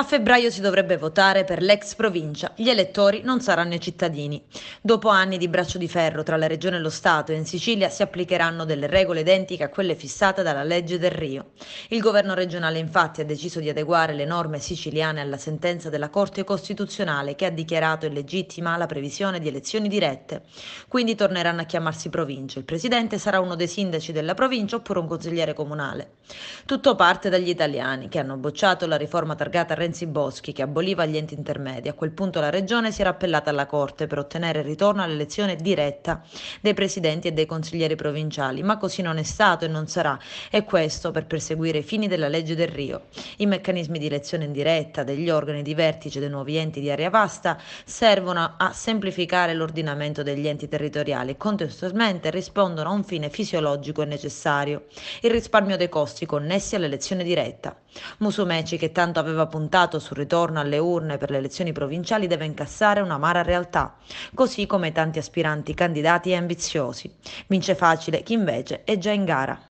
A febbraio si dovrebbe votare per l'ex provincia, gli elettori non saranno i cittadini. Dopo anni di braccio di ferro tra la Regione e lo Stato in Sicilia si applicheranno delle regole identiche a quelle fissate dalla legge del Rio. Il governo regionale infatti ha deciso di adeguare le norme siciliane alla sentenza della Corte Costituzionale che ha dichiarato illegittima la previsione di elezioni dirette. Quindi torneranno a chiamarsi province. Il presidente sarà uno dei sindaci della provincia oppure un consigliere comunale. Tutto parte dagli italiani che hanno bocciato la riforma targata regionale Renzi Boschi che aboliva gli enti intermedi. A quel punto la Regione si era appellata alla Corte per ottenere il ritorno all'elezione diretta dei presidenti e dei consiglieri provinciali, ma così non è stato e non sarà. E questo per perseguire i fini della legge del Rio. I meccanismi di elezione indiretta degli organi di vertice dei nuovi enti di area vasta servono a semplificare l'ordinamento degli enti territoriali e contestualmente rispondono a un fine fisiologico e necessario, il risparmio dei costi connessi all'elezione diretta. Musumeci, che tanto aveva puntato risultato sul ritorno alle urne per le elezioni provinciali deve incassare un'amara realtà, così come tanti aspiranti candidati e ambiziosi. Vince facile chi invece è già in gara.